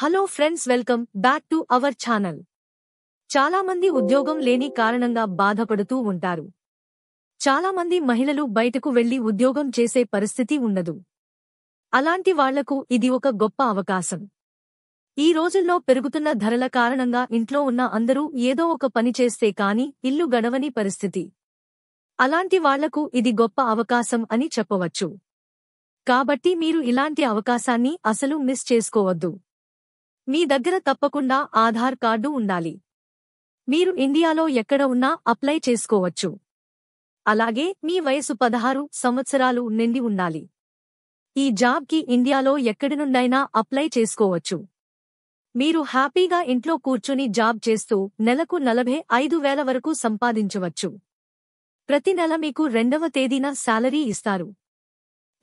hello friends welcome back to our channel చాలామంది ఉద్యోగం లేని కారణంగా బాధపడుతూ ఉంటారు చాలామంది మహిళలు బయటకు వెళ్లి ఉద్యోగం చేసే పరిస్థితి ఉండదు అలాంటి వాళ్లకు ఇది ఒక గొప్ప అవకాశం ఈ రోజుల్లో పెరుగుతున్న ధరల కారణంగా ఇంట్లో ఉన్న అందరూ ఏదో ఒక పని చేస్తే కాని ఇల్లు గడవని పరిస్థితి అలాంటి వాళ్లకు ఇది గొప్ప అవకాశం అని చెప్పవచ్చు కాబట్టి మీరు ఇలాంటి అవకాశాన్ని అసలు మిస్ చేసుకోవద్దు మీ దగ్గర తప్పకుండా ఆధార్ కార్డు ఉండాలి మీరు ఇండియాలో ఎక్కడ ఉన్నా అప్లై చేసుకోవచ్చు అలాగే మీ వయసు పదహారు సంవత్సరాలు నిండి ఉండాలి ఈ జాబ్కి ఇండియాలో ఎక్కడి నుండైనా అప్లై చేసుకోవచ్చు మీరు హ్యాపీగా ఇంట్లో కూర్చుని జాబ్ చేస్తూ నెలకు నలభై ఐదు వేల వరకు సంపాదించవచ్చు ప్రతి నెల మీకు రెండవ తేదీన శాలరీ ఇస్తారు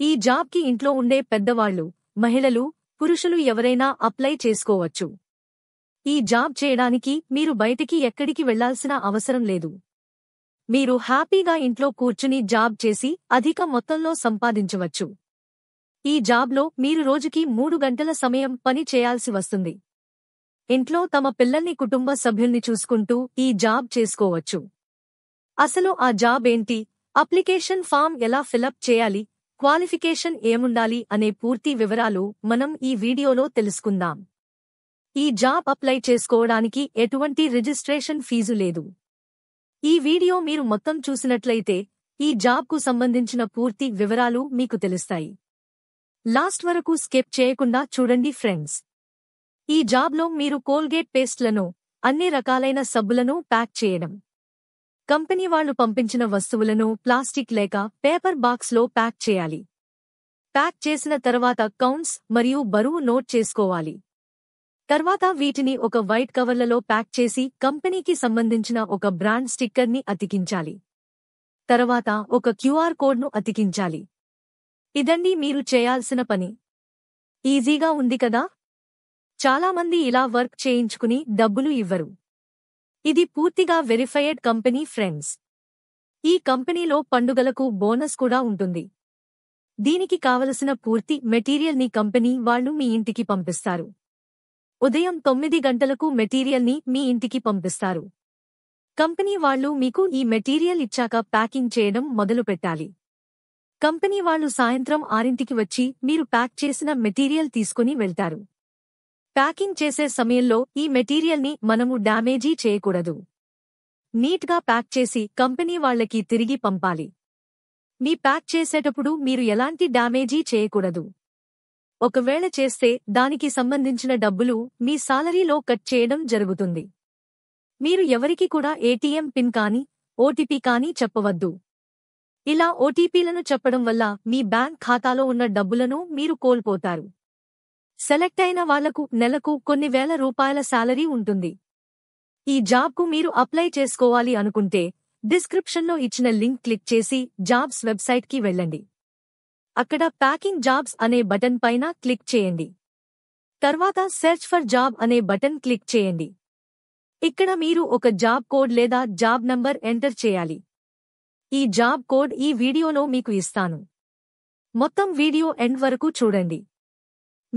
ఈ జాబ్కి ఇంట్లో ఉండే పెద్దవాళ్లు మహిళలు పురుషులు ఎవరైనా అప్లై చేసుకోవచ్చు ఈ జాబ్ చేయడానికి మీరు బయటికి ఎక్కడికి వెళ్లాల్సిన అవసరం లేదు మీరు హ్యాపీగా ఇంట్లో కూర్చుని జాబ్ చేసి అధిక మొత్తంలో సంపాదించవచ్చు ఈ జాబ్లో మీరు రోజుకి మూడు గంటల సమయం పని చేయాల్సి వస్తుంది ఇంట్లో తమ పిల్లల్ని కుటుంబ సభ్యుల్ని చూసుకుంటూ ఈ జాబ్ చేసుకోవచ్చు అసలు ఆ జాబ్ ఏంటి అప్లికేషన్ ఫామ్ ఎలా ఫిలప్ చేయాలి క్వాలిఫికేషన్ ఏముండాలి అనే పూర్తి వివరాలు మనం ఈ వీడియోలో తెలుసుకుందాం ఈ జాబ్ అప్లై చేసుకోవడానికి ఎటువంటి రిజిస్ట్రేషన్ ఫీజు లేదు ఈ వీడియో మీరు మొత్తం చూసినట్లయితే ఈ జాబ్కు సంబంధించిన పూర్తి వివరాలు మీకు తెలుస్తాయి లాస్ట్ వరకు స్కిప్ చేయకుండా చూడండి ఫ్రెండ్స్ ఈ జాబ్లో మీరు కోల్గేట్ పేస్ట్లను అన్ని రకాలైన సబ్బులను ప్యాక్ చేయడం కంపెనీ వాళ్లు పంపించిన వస్తువులను ప్లాస్టిక్ లేక పేపర్ బాక్స్లో ప్యాక్ చేయాలి ప్యాక్ చేసిన తర్వాత కౌంట్స్ మరియు బరువు నోట్ చేసుకోవాలి తర్వాత వీటిని ఒక వైట్ కవర్లలో ప్యాక్ చేసి కంపెనీకి సంబంధించిన ఒక బ్రాండ్ స్టిక్కర్ని అతికించాలి తర్వాత ఒక క్యూఆర్ కోడ్ను అతికించాలి ఇదండి మీరు చేయాల్సిన పని ఈజీగా ఉంది కదా చాలామంది ఇలా వర్క్ చేయించుకుని డబ్బులు ఇవ్వరు ఇది పూర్తిగా వెరిఫైడ్ కంపెనీ ఫ్రెండ్స్ ఈ కంపెనీలో పండుగలకు బోనస్ కూడా ఉంటుంది దీనికి కావలసిన పూర్తి మెటీరియల్ ని కంపెనీ వాళ్ళు మీ ఇంటికి పంపిస్తారు ఉదయం తొమ్మిది గంటలకు మెటీరియల్ ని మీ ఇంటికి పంపిస్తారు కంపెనీ వాళ్ళు మీకు ఈ మెటీరియల్ ఇచ్చాక ప్యాకింగ్ చేయడం మొదలు పెట్టాలి కంపెనీ వాళ్ళు సాయంత్రం ఆరింటికి వచ్చి మీరు ప్యాక్ చేసిన మెటీరియల్ తీసుకుని వెళ్తారు ప్యాకింగ్ చేసే సమయంలో ఈ మెటీరియల్ని మనము డ్యామేజీ చేయకూడదు నీట్గా ప్యాక్ చేసి కంపెనీ వాళ్లకి తిరిగి పంపాలి మీ ప్యాక్ చేసేటప్పుడు మీరు ఎలాంటి డ్యామేజీ చేయకూడదు ఒకవేళ చేస్తే దానికి సంబంధించిన డబ్బులు మీ సాలరీలో కట్ చేయడం జరుగుతుంది మీరు ఎవరికి కూడా ఏటీఎం పిన్ కానీ ఓటీపీ కానీ చెప్పవద్దు ఇలా ఓటీపీలను చెప్పడం వల్ల మీ బ్యాంక్ ఖాతాలో ఉన్న డబ్బులను మీరు కోల్పోతారు సెలెక్ట్ అయిన వాళ్లకు నెలకు కొన్ని వేల రూపాయల శాలరీ ఉంటుంది ఈ జాబ్కు మీరు అప్లై చేసుకోవాలి అనుకుంటే డిస్క్రిప్షన్లో ఇచ్చిన లింక్ క్లిక్ చేసి జాబ్స్ వెబ్సైట్కి వెళ్ళండి అక్కడ ప్యాకింగ్ జాబ్స్ అనే బటన్ పైన క్లిక్ చేయండి తర్వాత సెర్చ్ ఫర్ జాబ్ అనే బటన్ క్లిక్ చేయండి ఇక్కడ మీరు ఒక జాబ్ కోడ్ లేదా జాబ్ నంబర్ ఎంటర్ చేయాలి ఈ జాబ్ కోడ్ ఈ వీడియోలో మీకు ఇస్తాను మొత్తం వీడియో ఎండ్ వరకు చూడండి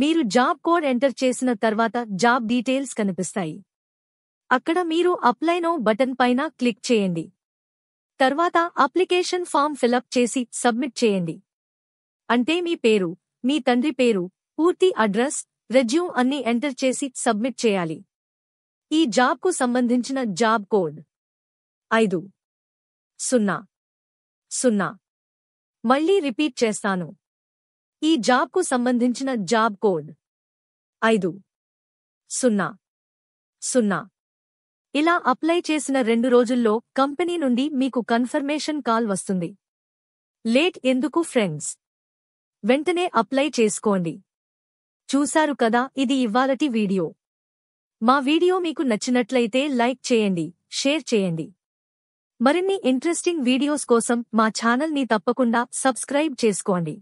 మీరు జాబ్ కోడ్ ఎంటర్ చేసిన తర్వాత జాబ్ డీటెయిల్స్ కనిపిస్తాయి అక్కడ మీరు అప్లైనో బటన్ పైన క్లిక్ చేయండి తర్వాత అప్లికేషన్ ఫామ్ ఫిలప్ చేసి సబ్మిట్ చేయండి అంటే మీ పేరు మీ తండ్రి పేరు పూర్తి అడ్రస్ రెజ్యూ అన్ని ఎంటర్ చేసి సబ్మిట్ చేయాలి ఈ జాబ్కు సంబంధించిన జాబ్ కోడ్ ఐదు సున్నా సున్నా మళ్ళీ రిపీట్ చేస్తాను ఈ జాబ్కు సంబంధించిన జాబ్ కోడ్ ఐదు సున్నా సున్నా ఇలా అప్లై చేసిన రెండు రోజుల్లో కంపెనీ నుండి మీకు కన్ఫర్మేషన్ కాల్ వస్తుంది లేట్ ఎందుకు ఫ్రెండ్స్ వెంటనే అప్లై చేసుకోండి చూశారు కదా ఇది ఇవ్వాలటి వీడియో మా వీడియో మీకు నచ్చినట్లయితే లైక్ చేయండి షేర్ చేయండి మరిన్ని ఇంట్రెస్టింగ్ వీడియోస్ కోసం మా ఛానల్ని తప్పకుండా సబ్స్క్రైబ్ చేసుకోండి